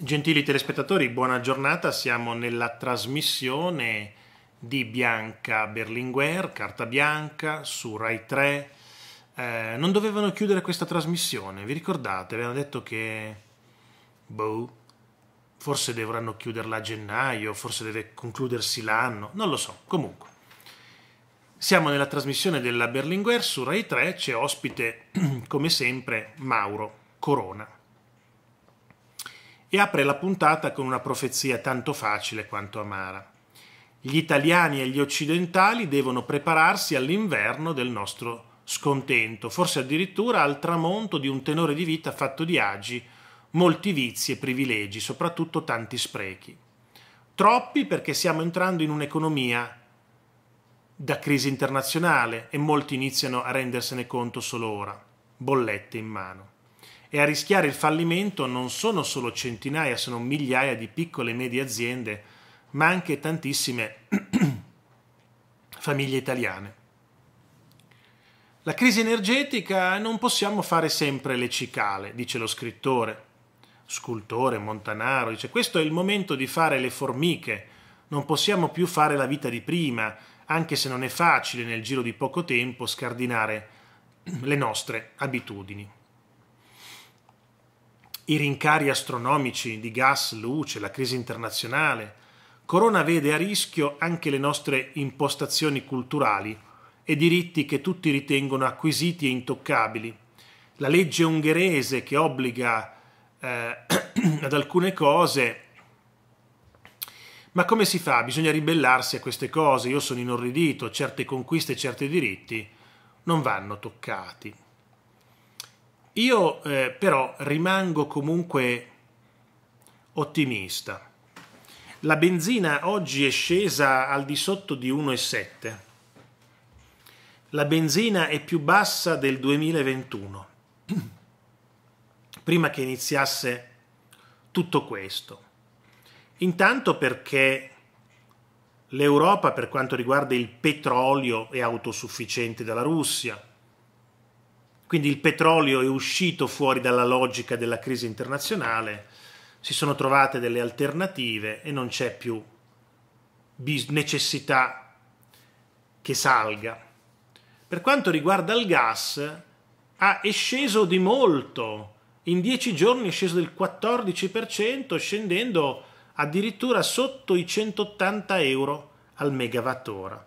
Gentili telespettatori, buona giornata. Siamo nella trasmissione di Bianca Berlinguer, Carta Bianca, su Rai 3. Eh, non dovevano chiudere questa trasmissione, vi ricordate? Avevano detto che... Boh, forse dovranno chiuderla a gennaio, forse deve concludersi l'anno, non lo so. Comunque, siamo nella trasmissione della Berlinguer su Rai 3, c'è ospite, come sempre, Mauro Corona e apre la puntata con una profezia tanto facile quanto amara. Gli italiani e gli occidentali devono prepararsi all'inverno del nostro scontento, forse addirittura al tramonto di un tenore di vita fatto di agi, molti vizi e privilegi, soprattutto tanti sprechi. Troppi perché stiamo entrando in un'economia da crisi internazionale e molti iniziano a rendersene conto solo ora, bollette in mano e a rischiare il fallimento non sono solo centinaia, sono migliaia di piccole e medie aziende, ma anche tantissime famiglie italiane. La crisi energetica non possiamo fare sempre le cicale, dice lo scrittore, scultore, montanaro, dice questo è il momento di fare le formiche, non possiamo più fare la vita di prima, anche se non è facile nel giro di poco tempo scardinare le nostre abitudini i rincari astronomici di gas, luce, la crisi internazionale, Corona vede a rischio anche le nostre impostazioni culturali e diritti che tutti ritengono acquisiti e intoccabili. La legge ungherese che obbliga eh, ad alcune cose ma come si fa? Bisogna ribellarsi a queste cose. Io sono inorridito, certe conquiste, certi diritti non vanno toccati. Io eh, però rimango comunque ottimista. La benzina oggi è scesa al di sotto di 1,7. La benzina è più bassa del 2021, prima che iniziasse tutto questo. Intanto perché l'Europa per quanto riguarda il petrolio è autosufficiente dalla Russia, quindi il petrolio è uscito fuori dalla logica della crisi internazionale, si sono trovate delle alternative e non c'è più necessità che salga. Per quanto riguarda il gas, ah, è sceso di molto, in dieci giorni è sceso del 14%, scendendo addirittura sotto i 180 euro al megawattora.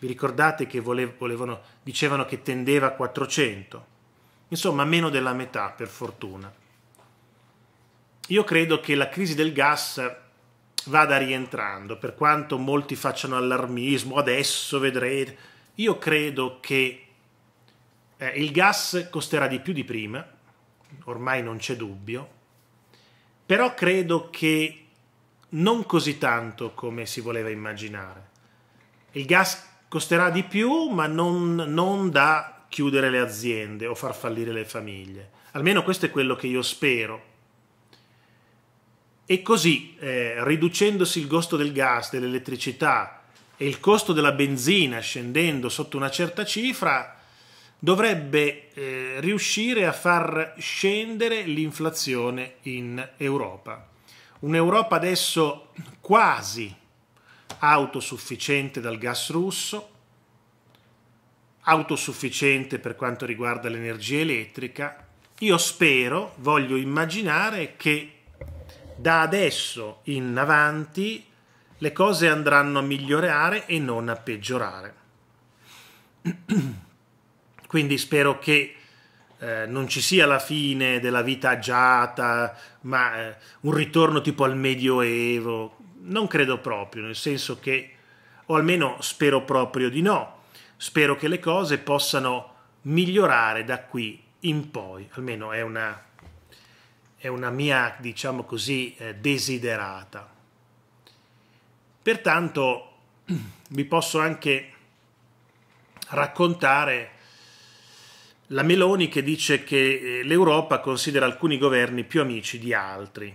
Vi ricordate che volevano, dicevano che tendeva a 400? insomma meno della metà per fortuna. Io credo che la crisi del gas vada rientrando, per quanto molti facciano allarmismo, adesso vedrete, io credo che eh, il gas costerà di più di prima, ormai non c'è dubbio, però credo che non così tanto come si voleva immaginare. Il gas costerà di più, ma non, non da chiudere le aziende o far fallire le famiglie. Almeno questo è quello che io spero. E così, eh, riducendosi il costo del gas, dell'elettricità e il costo della benzina scendendo sotto una certa cifra, dovrebbe eh, riuscire a far scendere l'inflazione in Europa. Un'Europa adesso quasi autosufficiente dal gas russo, autosufficiente per quanto riguarda l'energia elettrica, io spero, voglio immaginare che da adesso in avanti le cose andranno a migliorare e non a peggiorare. Quindi spero che eh, non ci sia la fine della vita agiata, ma eh, un ritorno tipo al Medioevo. Non credo proprio, nel senso che, o almeno spero proprio di no Spero che le cose possano migliorare da qui in poi, almeno è una, è una mia, diciamo così, eh, desiderata. Pertanto vi posso anche raccontare la Meloni che dice che eh, l'Europa considera alcuni governi più amici di altri.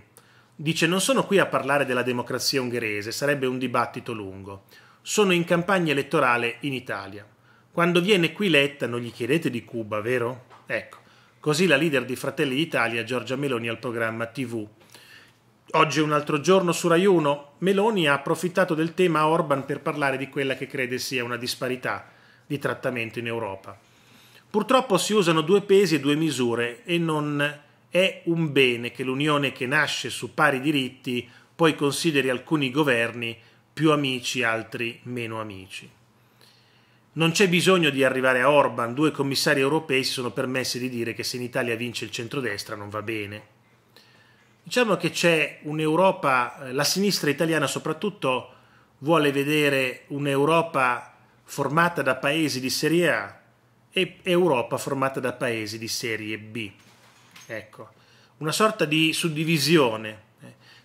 Dice non sono qui a parlare della democrazia ungherese, sarebbe un dibattito lungo sono in campagna elettorale in Italia. Quando viene qui letta non gli chiedete di Cuba, vero? Ecco, così la leader di Fratelli d'Italia, Giorgia Meloni, al programma TV. Oggi è un altro giorno su Rai 1. Meloni ha approfittato del tema Orban per parlare di quella che crede sia una disparità di trattamento in Europa. Purtroppo si usano due pesi e due misure e non è un bene che l'Unione che nasce su pari diritti poi consideri alcuni governi più amici, altri meno amici. Non c'è bisogno di arrivare a Orban, due commissari europei si sono permessi di dire che se in Italia vince il centrodestra non va bene. Diciamo che c'è un'Europa, eh, la sinistra italiana soprattutto vuole vedere un'Europa formata da paesi di serie A e Europa formata da paesi di serie B. Ecco, una sorta di suddivisione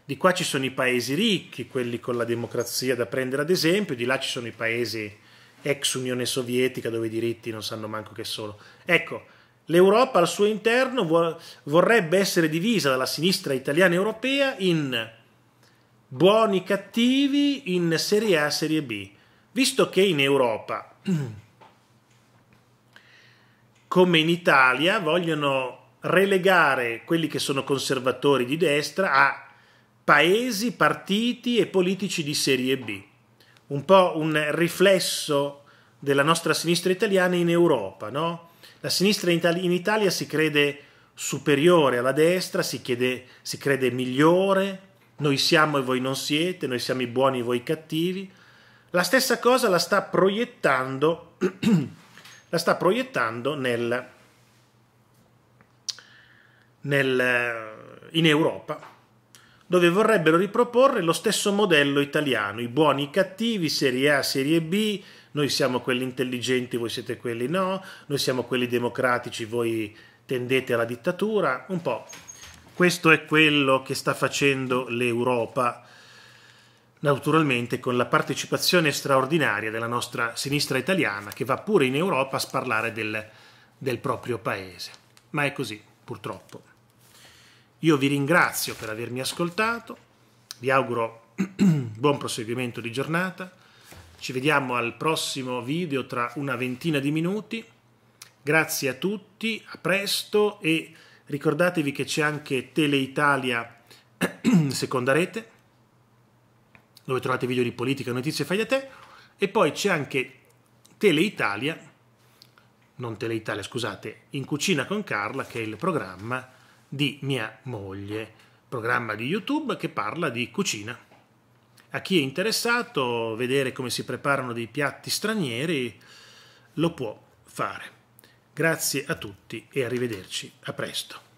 di qua ci sono i paesi ricchi, quelli con la democrazia da prendere ad esempio, di là ci sono i paesi ex Unione Sovietica dove i diritti non sanno manco che sono. Ecco, l'Europa al suo interno vorrebbe essere divisa dalla sinistra italiana europea in buoni cattivi, in Serie A, Serie B. Visto che in Europa, come in Italia, vogliono relegare quelli che sono conservatori di destra a paesi, partiti e politici di serie B, un po' un riflesso della nostra sinistra italiana in Europa. No? La sinistra in, Italia, in Italia si crede superiore alla destra, si, chiede, si crede migliore, noi siamo e voi non siete, noi siamo i buoni e voi i cattivi. La stessa cosa la sta proiettando, la sta proiettando nel, nel, in Europa dove vorrebbero riproporre lo stesso modello italiano, i buoni, e i cattivi, serie A, serie B, noi siamo quelli intelligenti, voi siete quelli no, noi siamo quelli democratici, voi tendete alla dittatura, un po'. Questo è quello che sta facendo l'Europa, naturalmente con la partecipazione straordinaria della nostra sinistra italiana che va pure in Europa a sparlare del, del proprio paese. Ma è così, purtroppo. Io vi ringrazio per avermi ascoltato, vi auguro buon proseguimento di giornata, ci vediamo al prossimo video tra una ventina di minuti, grazie a tutti, a presto e ricordatevi che c'è anche Tele Italia seconda rete, dove trovate video di politica, notizie fai da te, e poi c'è anche Tele Italia, non Tele Italia, scusate, in cucina con Carla che è il programma di mia moglie, programma di YouTube che parla di cucina. A chi è interessato vedere come si preparano dei piatti stranieri lo può fare. Grazie a tutti e arrivederci, a presto.